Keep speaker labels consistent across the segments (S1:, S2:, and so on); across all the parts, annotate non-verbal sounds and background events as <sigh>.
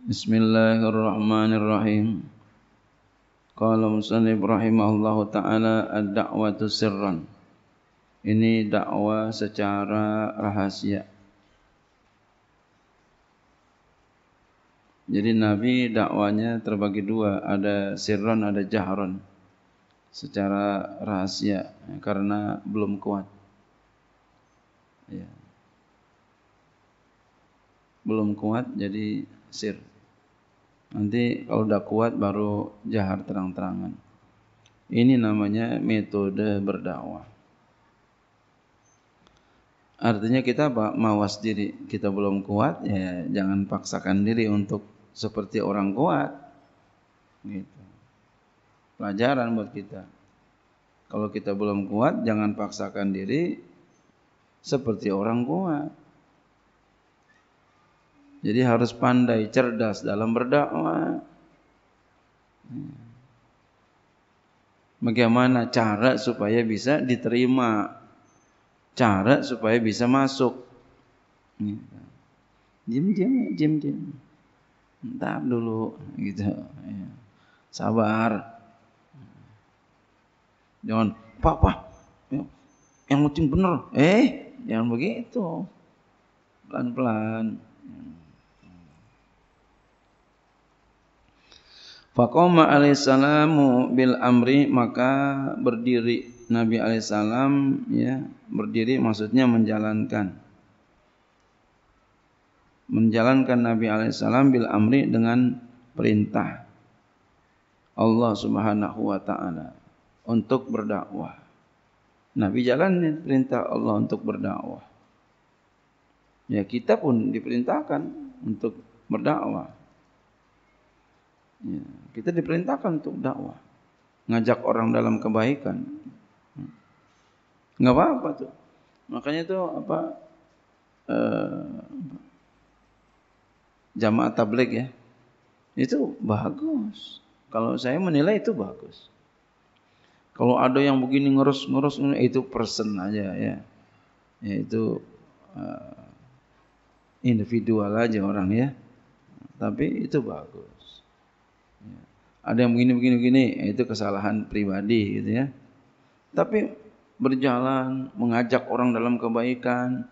S1: Bismillahirrahmanirrahim. Qala musannif rahimahullahu taala ad-da'watu sirran. Ini dakwah secara rahasia. Jadi Nabi dakwanya terbagi dua, ada sirron, ada jahron. Secara rahasia karena belum kuat. Ya. Belum kuat jadi sir. Nanti kalau udah kuat baru jahar terang-terangan. Ini namanya metode berdakwah. Artinya kita apa? Mawas diri. Kita belum kuat, ya jangan paksakan diri untuk seperti orang kuat. Gitu. Pelajaran buat kita. Kalau kita belum kuat, jangan paksakan diri seperti orang kuat. Jadi harus pandai, cerdas dalam berdakwah. Bagaimana cara supaya bisa diterima? Cara supaya bisa masuk. Diam-diam, diam-diam. Entar dulu, gitu. Ya. Sabar. Jangan, pak, ya, Yang penting benar. Eh, jangan begitu. Pelan-pelan. Faqama alaihissalamu bil amri maka berdiri Nabi alaihissalam ya berdiri maksudnya menjalankan menjalankan Nabi alaihissalam bil amri dengan perintah Allah subhanahu wa ta'ala untuk berdakwah Nabi jalan perintah Allah untuk berdakwah ya kita pun diperintahkan untuk berdakwah Ya, kita diperintahkan untuk dakwah, ngajak orang dalam kebaikan. Ya. nggak apa-apa tuh. Makanya itu apa eh, jamaah tablik ya. Itu bagus. Kalau saya menilai itu bagus. Kalau ada yang begini ngurus-ngurus eh, itu person aja ya. ya itu eh, individual aja orang ya. Tapi itu bagus. Ya. Ada yang begini begini begini, ya, itu kesalahan pribadi gitu ya. Tapi berjalan mengajak orang dalam kebaikan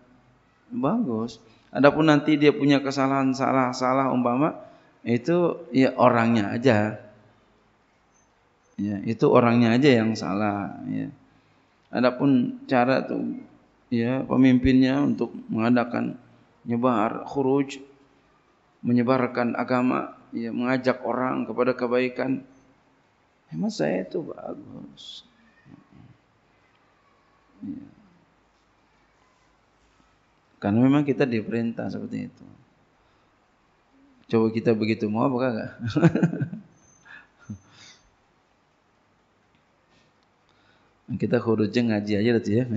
S1: bagus. Adapun nanti dia punya kesalahan salah-salah umpama itu ya orangnya aja. Ya, itu orangnya aja yang salah ya. Adapun cara tuh ya pemimpinnya untuk mengadakan nyebar khuruj menyebarkan agama ya, mengajak orang kepada kebaikan. emang saya itu bagus. Ya. Karena memang kita diperintah seperti itu. Coba kita begitu mau apa kagak? <laughs> kita khurujnya ngaji aja tadi ya. <laughs>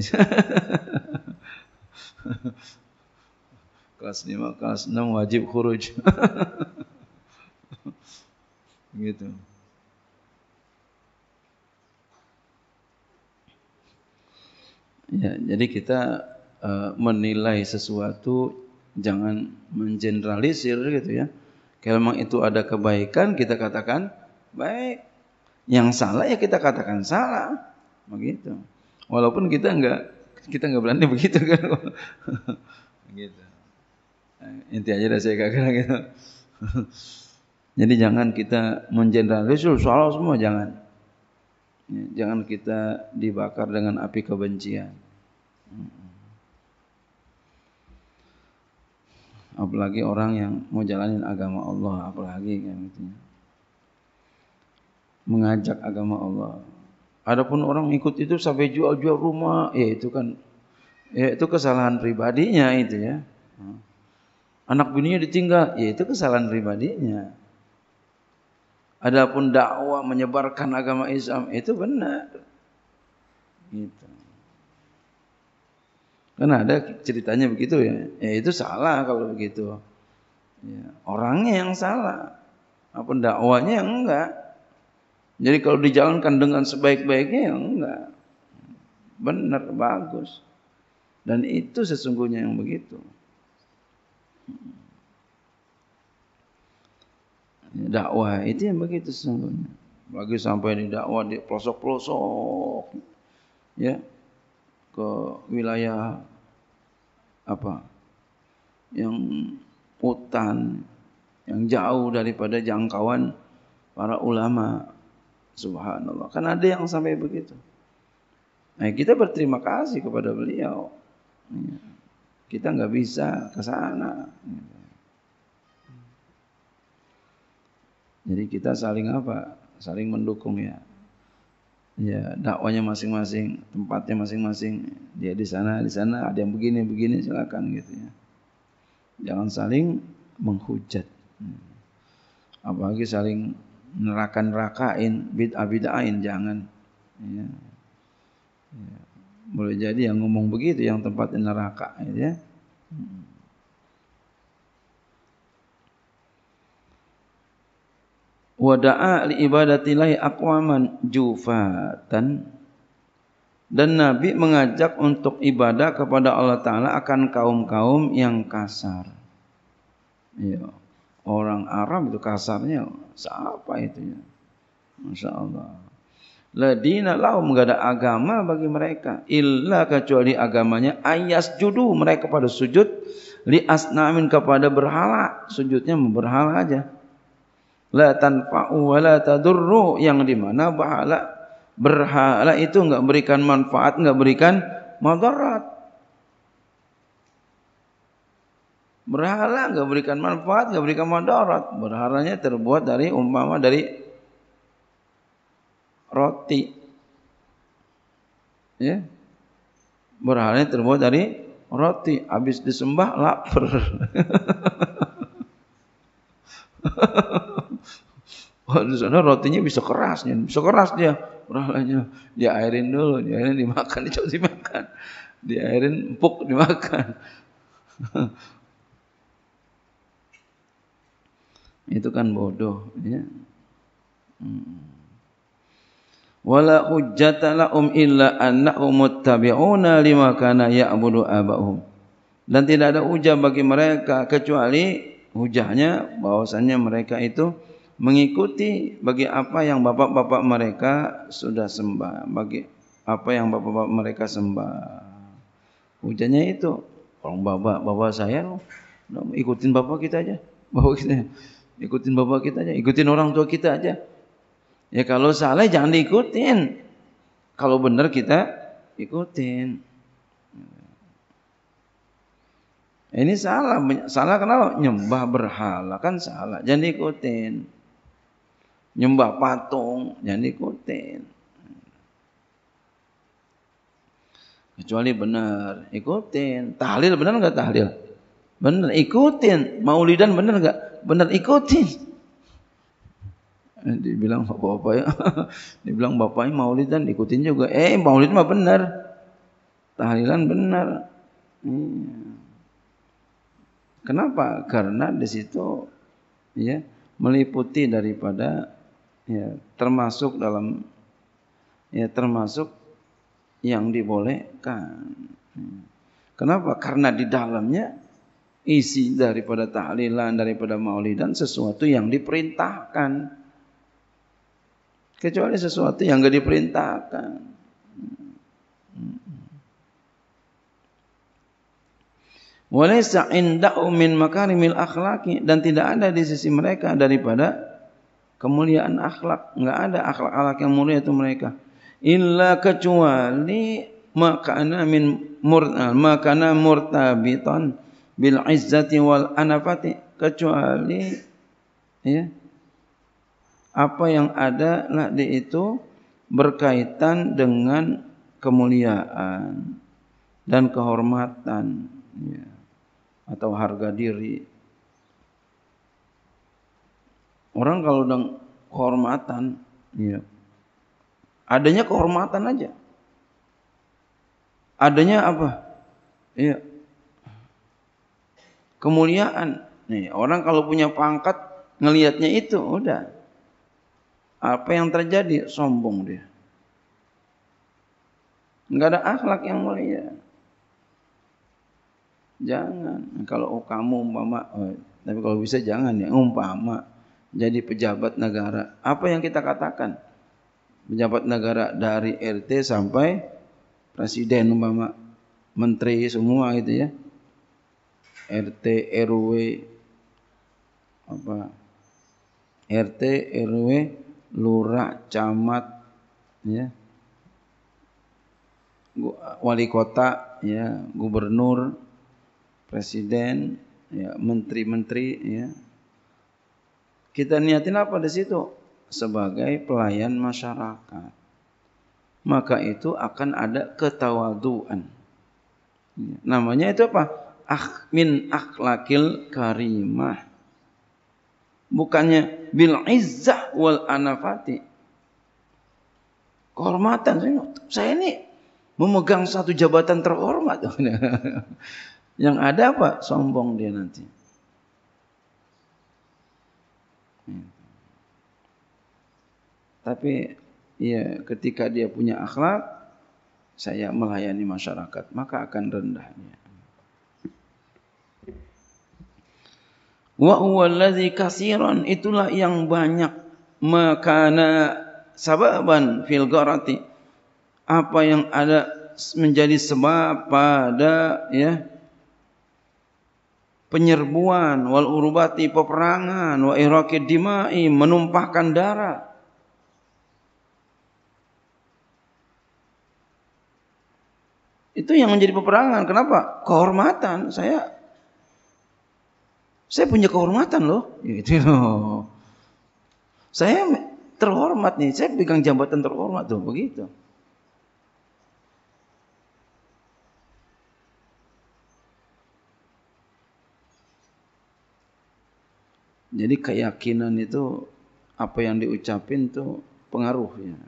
S1: kelas 5, kelas 6 wajib khuruj. <laughs> <laughs> gitu. Ya, jadi kita uh, menilai sesuatu jangan mengeneralisir gitu ya. Kalau memang itu ada kebaikan kita katakan baik. Yang salah ya kita katakan salah. Begitu. Walaupun kita enggak kita enggak berani <laughs> begitu kan. gitu. Eh, inti aja dah saya kagak <laughs> gitu. Jadi jangan kita Rasul, soal semua jangan. Ya, jangan kita dibakar dengan api kebencian. Apalagi orang yang mau jalanin agama Allah, apalagi kan gitu. Ya. Mengajak agama Allah. Adapun orang ikut itu sampai jual-jual rumah, ya itu kan ya itu kesalahan pribadinya itu ya. Anak bininya ditinggal, ya itu kesalahan pribadinya. Adapun dakwah menyebarkan agama Islam itu benar. Gitu. Karena ada ceritanya begitu ya. Ya itu salah kalau begitu. Ya, orangnya yang salah. Apa dakwahnya yang enggak. Jadi kalau dijalankan dengan sebaik-baiknya ya enggak. Benar, bagus. Dan itu sesungguhnya yang begitu. Hmm dakwah itu yang begitu sesungguhnya lagi sampai di dakwah di pelosok-pelosok ya ke wilayah apa yang hutan yang jauh daripada jangkauan para ulama subhanallah kan ada yang sampai begitu nah kita berterima kasih kepada beliau ya, kita nggak bisa ke sana Jadi kita saling apa? Saling mendukung ya. Ya, dakwanya masing-masing, tempatnya masing-masing. Dia di sana, di sana ada yang begini, begini silakan gitu ya. Jangan saling menghujat. Apalagi saling neraka-nerakain, bid'ah-bid'ahin jangan. Ya. ya. Boleh jadi yang ngomong begitu yang tempat neraka gitu, ya. wa da'a li ibadatillahi aqwaman jufatan dan Nabi mengajak untuk ibadah kepada Allah Ta'ala akan kaum-kaum yang kasar. Ya. Orang Arab itu kasarnya, siapa itu ya? Masya Allah. Ladina lahum gak agama bagi mereka. Illa kecuali agamanya ayas judu mereka pada sujud. Li asnamin kepada berhala. Sujudnya berhala aja la tanfa'u wa la tadurru yang di mana bahala berhala itu enggak berikan manfaat, enggak berikan madarat. Berhala enggak berikan manfaat, enggak berikan madarat. Berhalanya terbuat dari umpama dari roti. Ya. Berhalanya terbuat dari roti. Habis disembah lapar. <laughs> Kalau oh, di sana rotinya bisa kerasnya, bisa kerasnya, dia. diairin dulu, diairin dimakan, dicoba dimakan. Diairin empuk dimakan. <laughs> Itu kan bodoh, ya. Hmm. Wala hujjata lahum illa annahum muttabi'una lima kana ya'budu aba'hum. Dan tidak ada hujah bagi mereka kecuali hujahnya bahwasannya mereka itu mengikuti bagi apa yang bapak-bapak mereka sudah sembah, bagi apa yang bapak-bapak mereka sembah. Hujannya itu, orang bapak-bapak saya ikutin bapak kita aja, bapak kita ikutin bapak kita aja, ikutin orang tua kita aja. Ya kalau salah jangan diikutin. Kalau benar kita ikutin. Ini salah, salah kenapa? Nyembah berhala kan salah, jangan diikutin nyembah patung ya ikutin kecuali benar ikutin tahlil benar nggak tahlil benar ikutin maulidan benar nggak benar ikutin eh, dibilang bapak-bapak ya <laughs> dibilang bapaknya maulidan ikutin juga eh maulid mah benar tahlilan benar iya. kenapa karena di situ ya meliputi daripada ya termasuk dalam ya termasuk yang dibolehkan. Kenapa? Karena di dalamnya isi daripada tahlilan, daripada maulidan sesuatu yang diperintahkan. Kecuali sesuatu yang gak diperintahkan. Walaysa indahu min makarimil akhlaki dan tidak ada di sisi mereka daripada kemuliaan akhlak. nggak ada akhlak-akhlak yang mulia itu mereka. Illa kecuali makana min murtal eh, makana murtabitan bil izzati wal anafati kecuali ya apa yang ada lah di itu berkaitan dengan kemuliaan dan kehormatan ya, atau harga diri Orang kalau udah kehormatan, ya. adanya kehormatan aja. Adanya apa? Iya. Kemuliaan. Nih, iya, orang kalau punya pangkat ngelihatnya itu udah. Apa yang terjadi? Sombong dia. Enggak ada akhlak yang mulia. Jangan. Kalau oh, kamu umpama, oh, tapi kalau bisa jangan ya umpama jadi pejabat negara. Apa yang kita katakan? Pejabat negara dari RT sampai presiden umpama menteri semua gitu ya. RT RW apa RT RW lurah camat ya wali kota ya gubernur presiden ya menteri-menteri ya kita niatin apa di situ? Sebagai pelayan masyarakat. Maka itu akan ada ketawaduan. Ya, namanya itu apa? Akmin min akhlakil karimah. Bukannya bil izzah wal anafati. Kehormatan. Saya ini memegang satu jabatan terhormat. <laughs> Yang ada apa? Sombong dia nanti. Hmm. Tapi ya ketika dia punya akhlak saya melayani masyarakat maka akan rendahnya. Wa huwa allazi katsiran itulah yang banyak makana sababan fil gharati apa yang ada menjadi sebab pada ya penyerbuan wal urubati peperangan wa iraqi dimai menumpahkan darah Itu yang menjadi peperangan. Kenapa? Kehormatan. Saya saya punya kehormatan loh. Ya, gitu loh. Saya terhormat nih. Saya pegang jabatan terhormat tuh begitu. Jadi keyakinan itu apa yang diucapin itu pengaruhnya.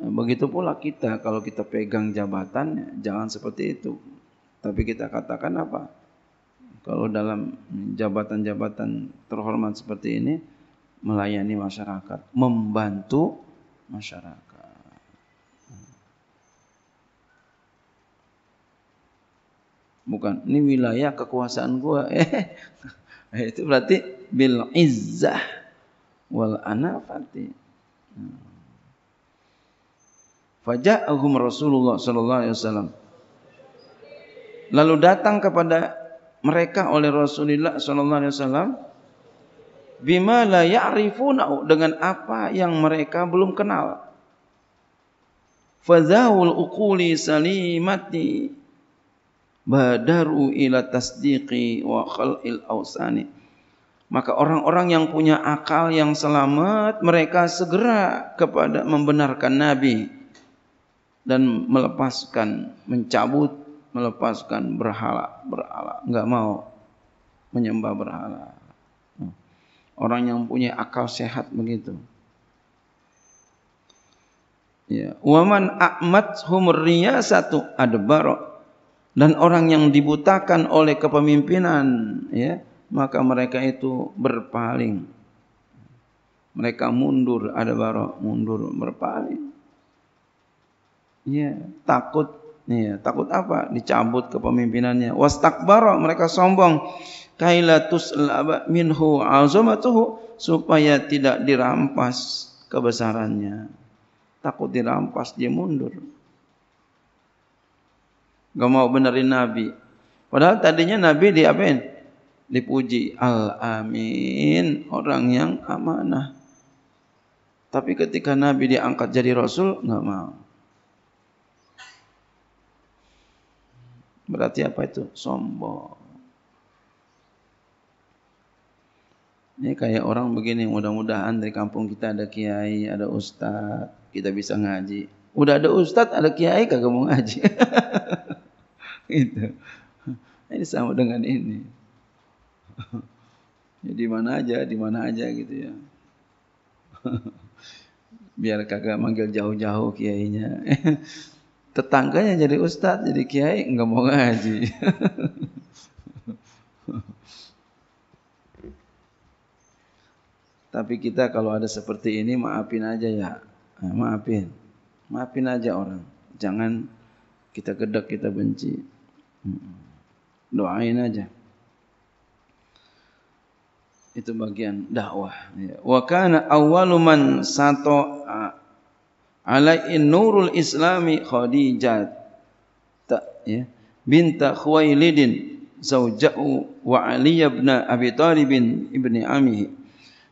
S1: Begitu pula kita kalau kita pegang jabatan jangan seperti itu. Tapi kita katakan apa? Kalau dalam jabatan-jabatan terhormat seperti ini melayani masyarakat, membantu masyarakat. bukan ini wilayah kekuasaan gua <laughs> eh, eh itu berarti bil izzah wal anafati hmm. faja'ahum Rasulullah sallallahu alaihi wasallam lalu datang kepada mereka oleh Rasulullah sallallahu alaihi wasallam bima la ya'rifuna dengan apa yang mereka belum kenal Fazaul uquli salimati badaru ila tasdiqi wa khal'il awsani. maka orang-orang yang punya akal yang selamat mereka segera kepada membenarkan nabi dan melepaskan mencabut melepaskan berhala berhala enggak mau menyembah berhala orang yang punya akal sehat begitu ya waman akmat satu adbaro dan orang yang dibutakan oleh kepemimpinan ya maka mereka itu berpaling mereka mundur ada barok mundur berpaling ya takut ya takut apa dicabut kepemimpinannya Was takbaro mereka sombong Kailatus tuslaba minhu azamatuhu supaya tidak dirampas kebesarannya takut dirampas dia mundur Gak mau benerin Nabi. Padahal tadinya Nabi di diapain? Dipuji. Al-amin. Orang yang amanah. Tapi ketika Nabi diangkat jadi Rasul, nggak mau. Berarti apa itu? Sombong. Ini kayak orang begini, mudah-mudahan dari kampung kita ada kiai, ada ustadz, kita bisa ngaji. Udah ada ustadz, ada kiai, kagak mau ngaji. <laughs> gitu nah, Ini sama dengan ini. ya, di mana aja, di mana aja gitu ya. Biar kagak manggil jauh-jauh kiainya. Tetangganya jadi ustadz, jadi kiai, nggak mau ngaji. Tapi kita kalau ada seperti ini maafin aja ya. Nah, maafin. Maafin aja orang. Jangan kita gedek, kita benci. Doain aja. Itu bagian dakwah. Ya. Wa kana awwalu man sato alaihi nurul islami Khadijah ya, binta Khuwailidin zauja'u wa Ali ibn Abi Thalib ibni amihi.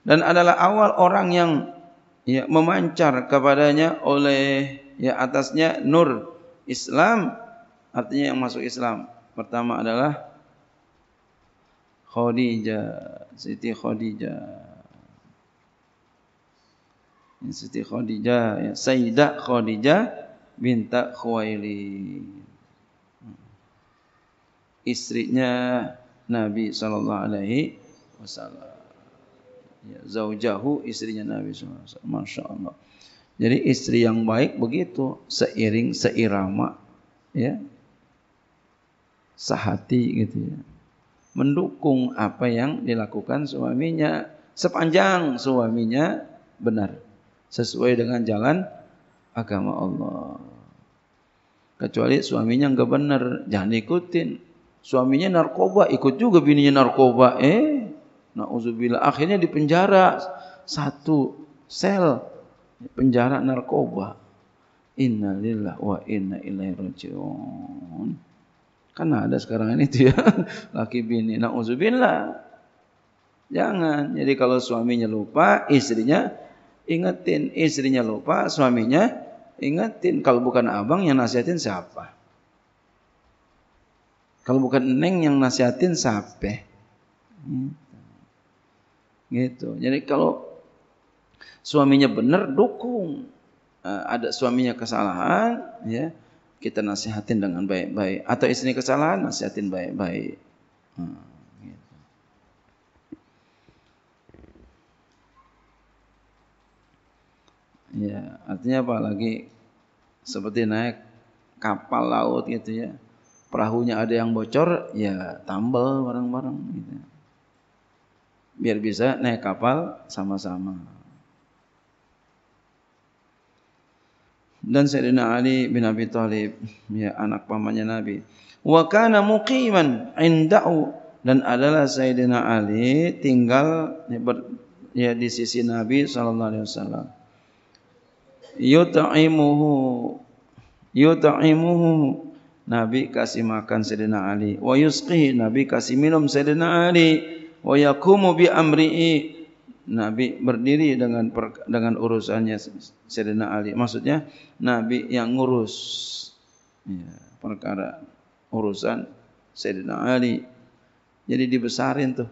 S1: Dan adalah awal orang yang ya memancar kepadanya oleh ya atasnya nur Islam Artinya yang masuk Islam pertama adalah Khadijah, Siti Khadijah. Siti Khadijah, ya. Sayyidah Khadijah binta Khuwaili. Istrinya Nabi sallallahu alaihi wasallam. Ya, zaujahu istrinya Nabi sallallahu alaihi wasallam. Masyaallah. Jadi istri yang baik begitu seiring seirama ya sehati gitu ya. Mendukung apa yang dilakukan suaminya sepanjang suaminya benar sesuai dengan jalan agama Allah. Kecuali suaminya enggak benar, jangan ikutin. Suaminya narkoba, ikut juga bininya narkoba. Eh, nauzubillah akhirnya di penjara satu sel penjara narkoba. Innalillah wa inna ilaihi rajiun. Kan ada sekarang ini tuh ya. <laughs> Laki bini. lah. Jangan. Jadi kalau suaminya lupa, istrinya ingetin. Istrinya lupa, suaminya ingetin. Kalau bukan abang yang nasihatin siapa? Kalau bukan neng yang nasihatin siapa? Hmm. Gitu. Jadi kalau suaminya benar, dukung. Eh, ada suaminya kesalahan, ya kita nasihatin dengan baik-baik atau istri kesalahan nasihatin baik-baik hmm, gitu. ya artinya apa lagi? seperti naik kapal laut gitu ya perahunya ada yang bocor ya tambal bareng-bareng gitu biar bisa naik kapal sama-sama dan Sayyidina Ali bin Abi Thalib ya anak pamannya Nabi wa kana muqiman indahu dan adalah Sayyidina Ali tinggal ya, ber, ya di sisi Nabi sallallahu alaihi wasallam yut'imuhu yut'imuhu Nabi kasih makan Sayyidina Ali wa yusqi Nabi kasih minum Sayyidina Ali wa yakumu bi amri'i Nabi berdiri dengan per, dengan urusannya Sayyidina Ali. Maksudnya Nabi yang ngurus ya, perkara urusan Sayyidina Ali. Jadi dibesarin tuh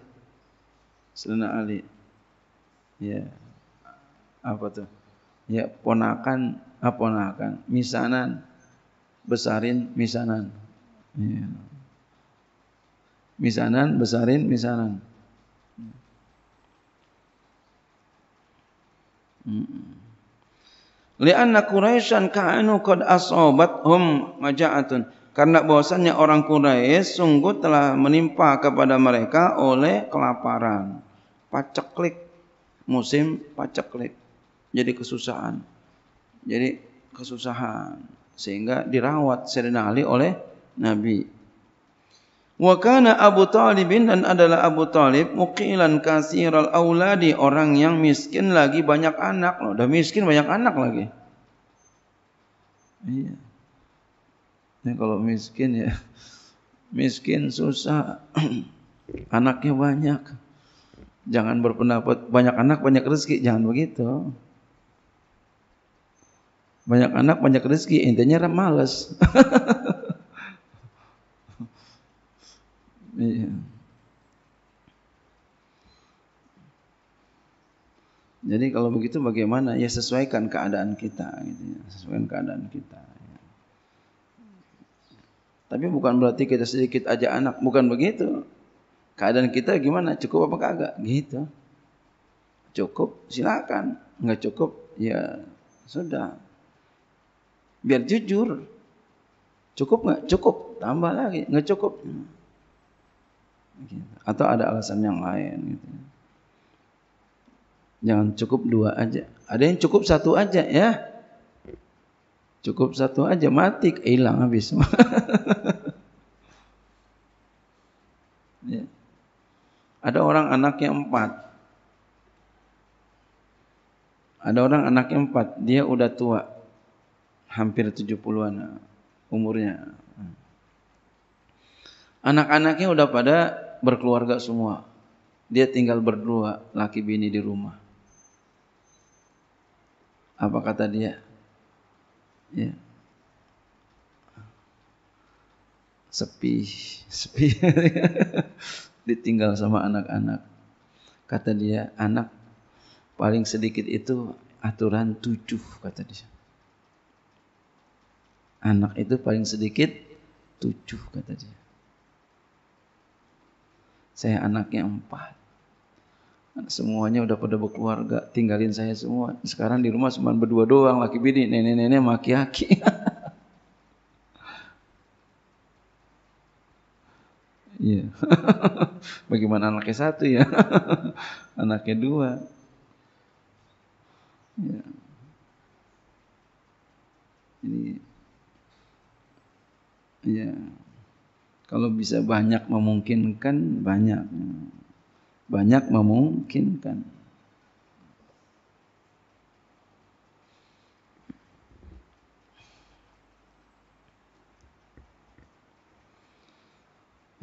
S1: Sayyidina Ali. Ya. Apa tuh? Ya ponakan aponakan ah, misanan besarin misanan ya. misanan besarin misanan Lianna Quraisyan ka'anu qad asobathum maja'atun. Karena bahwasannya orang Quraisy sungguh telah menimpa kepada mereka oleh kelaparan. Paceklik. Musim paceklik. Jadi kesusahan. Jadi kesusahan. Sehingga dirawat serenali oleh Nabi Wa kana Abu Talibin dan adalah Abu Talib muqilan kasiral auladi orang yang miskin lagi banyak anak loh. Udah miskin banyak anak lagi. Iya. Ya kalau miskin ya <laughs> miskin susah. <clears throat> Anaknya banyak. Jangan berpendapat banyak anak banyak rezeki, jangan begitu. Banyak anak banyak rezeki, intinya malas. <laughs> Iya. Jadi kalau begitu bagaimana? Ya sesuaikan keadaan kita, gitu ya. sesuaikan keadaan kita. Ya. Tapi bukan berarti kita sedikit aja anak, bukan begitu. Keadaan kita gimana? Cukup apa kagak? Gitu. Cukup, silakan. Enggak cukup, ya sudah. Biar jujur. Cukup nggak? Cukup. Tambah lagi. Nggak cukup. Gitu. Atau ada alasan yang lain gitu. Jangan cukup dua aja. Ada yang cukup satu aja ya. Cukup satu aja mati hilang habis. <laughs> ya. Ada orang anaknya empat. Ada orang anaknya empat, dia udah tua. Hampir 70-an umurnya. Anak-anaknya udah pada berkeluarga semua. Dia tinggal berdua laki bini di rumah. Apa kata dia? Ya. Sepi, sepi. <laughs> Ditinggal sama anak-anak. Kata dia, anak paling sedikit itu aturan tujuh, kata dia. Anak itu paling sedikit tujuh, kata dia. Saya anaknya empat. Semuanya udah pada berkeluarga, tinggalin saya semua. Sekarang di rumah cuma berdua doang, laki bini, nenek-nenek maki-aki. <laughs> Iya. <laughs> Bagaimana anaknya satu ya? <laughs> anaknya dua. Ya. Ini. ya kalau bisa banyak memungkinkan, banyak. Banyak memungkinkan.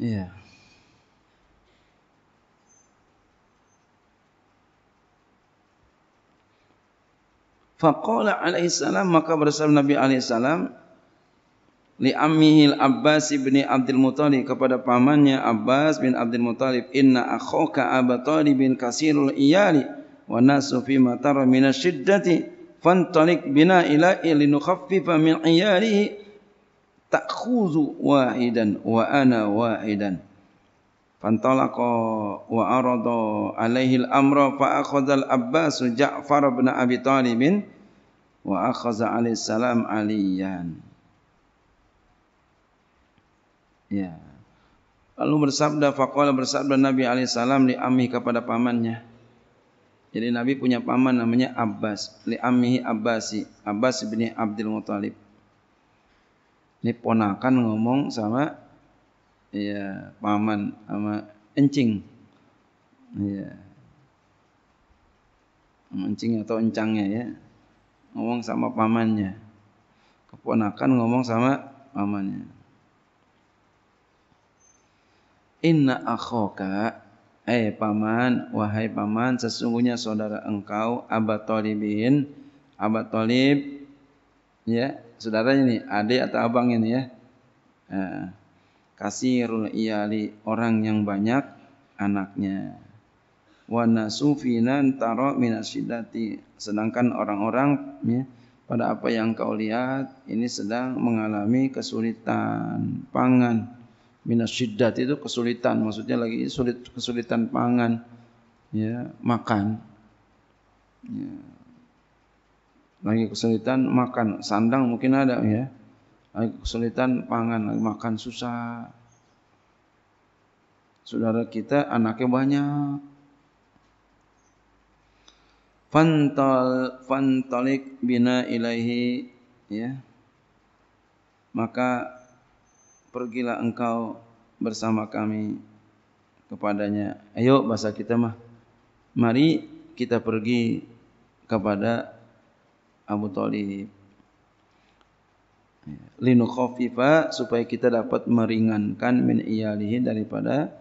S1: Iya. Yeah. Faqala alaihi salam maka bersabda Nabi alaihi salam li ammihil Abbas bin Abdul Muthalib kepada pamannya Abbas bin Abdul Muthalib inna akhaka Abu Talib bin kasirul iyali wa nasu fi ma tara min asyiddati fantalik bina ila linukhaffifa min iyalihi ta'khuzu wahidan wa ana wahidan fantalaqa wa arada alaihi al-amra fa akhadha al-abbas Ja'far bin Abi Talib wa akhadha alaihi salam aliyan Ya. Lalu bersabda faqala bersabda Nabi alaihi salam li ammi kepada pamannya. Jadi Nabi punya paman namanya Abbas, li ammihi Abbasi, Abbas bin Abdul Muthalib. Ini ponakan ngomong sama ya paman sama encing. Iya. Encing atau encangnya ya. Ngomong sama pamannya. Keponakan ngomong sama pamannya. Inna akhoka Eh paman, wahai paman, sesungguhnya saudara engkau abad Talibin, abad Talib, ya saudaranya ini adik atau abang ini ya. Eh, kasirul iyali orang yang banyak anaknya. Wana sufinan taro minasidati. Sedangkan orang-orang ya, pada apa yang kau lihat ini sedang mengalami kesulitan pangan minasyidat itu kesulitan maksudnya lagi sulit kesulitan pangan ya makan ya. lagi kesulitan makan sandang mungkin ada ya lagi kesulitan pangan lagi makan susah saudara kita anaknya banyak fantal fantalik bina ilahi ya maka pergilah engkau bersama kami kepadanya. Ayo bahasa kita mah. Mari kita pergi kepada Abu Talib. Ya, Linu khafifa supaya kita dapat meringankan min iyalihi daripada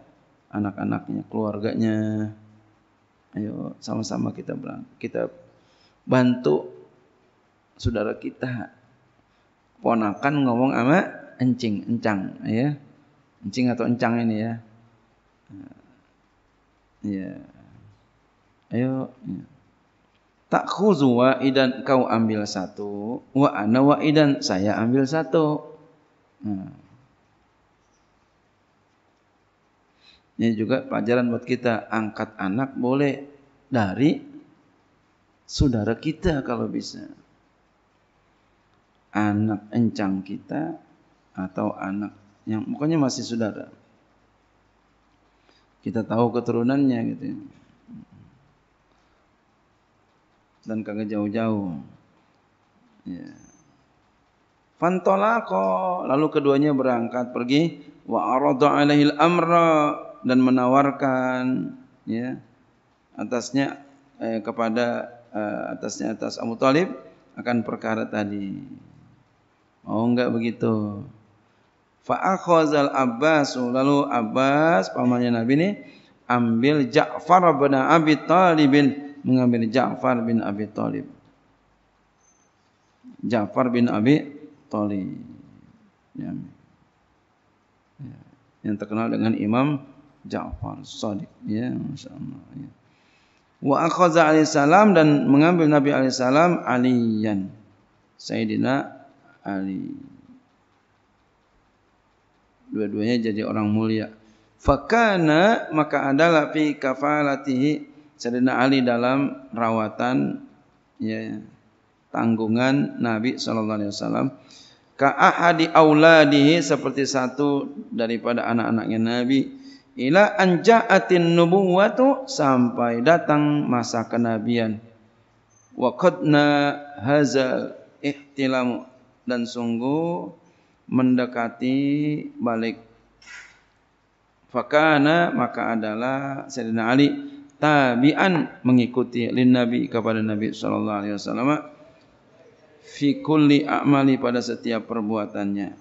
S1: anak-anaknya, keluarganya. Ayo sama-sama kita berang, kita bantu saudara kita. Ponakan ngomong sama encing, encang, ya. Encing atau encang ini ya. Nah, ya. Ayo. Ya. Tak khuzu idan kau ambil satu. Wa ana idan saya ambil satu. Nah. Ini juga pelajaran buat kita. Angkat anak boleh dari saudara kita kalau bisa. Anak encang kita atau anak yang pokoknya masih saudara. Kita tahu keturunannya gitu ya. Dan kagak jauh-jauh. Ya. Fantolako lalu keduanya berangkat pergi wa arada alaihi amra dan menawarkan ya atasnya eh, kepada eh, atasnya atas Abu Talib akan perkara tadi. oh enggak begitu? Fa Abbas lalu Abbas pamannya Nabi ini ambil Ja'far bin Abi Talibin mengambil Ja'far bin Abi Talib. Ja'far bin Abi Talib. Ya. Ya. Yang terkenal dengan Imam Ja'far Sadiq. Ya, masyaallah. Ya. Wa akhadha dan mengambil Nabi alaihissalam Aliyan. Sayyidina Ali dua-duanya jadi orang mulia fakana maka adalah fi kafalatihi Sayyidina Ali dalam rawatan ya tanggungan Nabi sallallahu alaihi wasallam ka ahadi auladihi seperti satu daripada anak-anaknya Nabi ila anjaatin nubuwatu sampai datang masa kenabian wa qadna hazal ihtilamu dan sungguh mendekati balik fakana maka adalah Sayyidina Ali tabi'an mengikuti lin Nabi kepada Nabi sallallahu alaihi wasallam fi kulli a'mali pada setiap perbuatannya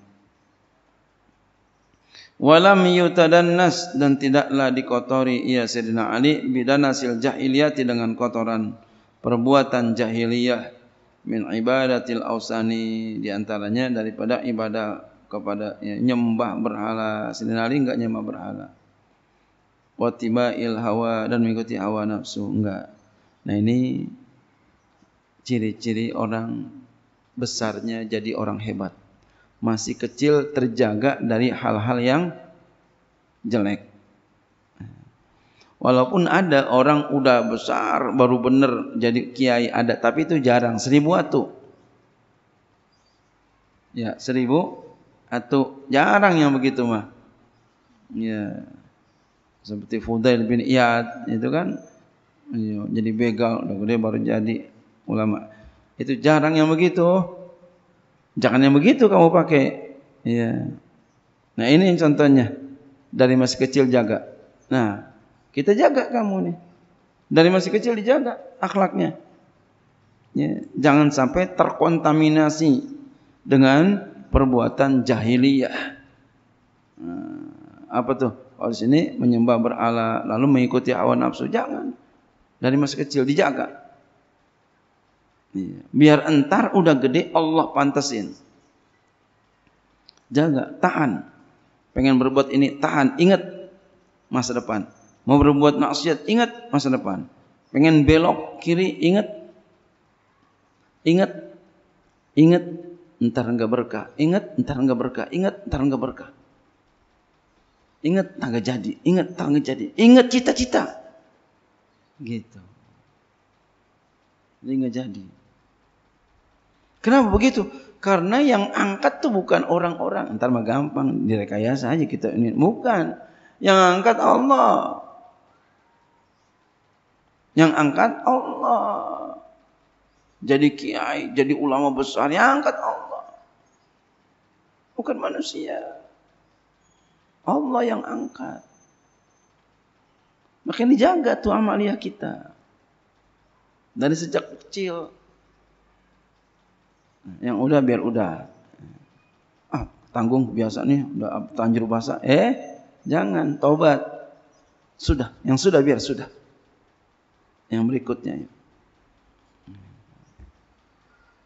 S1: walam yutadannas dan tidaklah dikotori ia Sayyidina Ali bidanasil jahiliyah dengan kotoran perbuatan jahiliyah min ibadatil ausani di antaranya daripada ibadah kepada ya, nyembah berhala selinali enggak nyembah berhala watiba'il hawa dan mengikuti hawa nafsu enggak nah ini ciri-ciri orang besarnya jadi orang hebat masih kecil terjaga dari hal-hal yang jelek Walaupun ada orang udah besar baru bener jadi kiai ada, tapi itu jarang. Seribu atau Ya, seribu atau Jarang yang begitu mah. Ya. Seperti Fudail bin Iyad itu kan ya, jadi begal, udah gede baru jadi ulama. Itu jarang yang begitu. Jangan yang begitu kamu pakai. Ya. Nah, ini contohnya dari masih kecil jaga. Nah, kita jaga kamu nih. Dari masih kecil dijaga akhlaknya. Ya, jangan sampai terkontaminasi dengan perbuatan jahiliyah. Nah, apa tuh? Kalau sini menyembah berhala lalu mengikuti hawa nafsu jangan. Dari masih kecil dijaga. Iya, biar entar udah gede Allah pantesin. Jaga, tahan. Pengen berbuat ini tahan, ingat masa depan. Mau berbuat maksiat, ingat masa depan. Pengen belok kiri, ingat. Ingat. Ingat, ntar enggak berkah. Ingat, ntar enggak berkah. Ingat, ntar enggak berkah. Ingat tangga jadi, ingat tangga jadi, ingat cita-cita. Gitu. Jadi nggak jadi. Kenapa begitu? Karena yang angkat tuh bukan orang-orang. Ntar mah gampang direkayasa aja kita ini. Bukan. Yang angkat Allah. Yang angkat Allah. Jadi kiai, jadi ulama besar yang angkat Allah. Bukan manusia. Allah yang angkat. Makanya dijaga tuh amaliah kita. Dari sejak kecil. Yang udah biar udah. Ah, tanggung biasa nih, udah tanjur bahasa. Eh, jangan, Tobat. Sudah, yang sudah biar sudah yang berikutnya.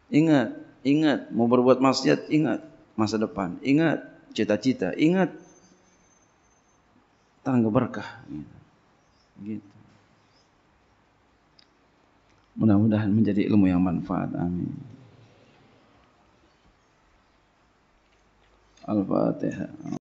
S1: Ingat, ingat mau berbuat maksiat, ingat masa depan, ingat cita-cita, ingat tangga berkah gitu. Mudah-mudahan menjadi ilmu yang manfaat. Amin. al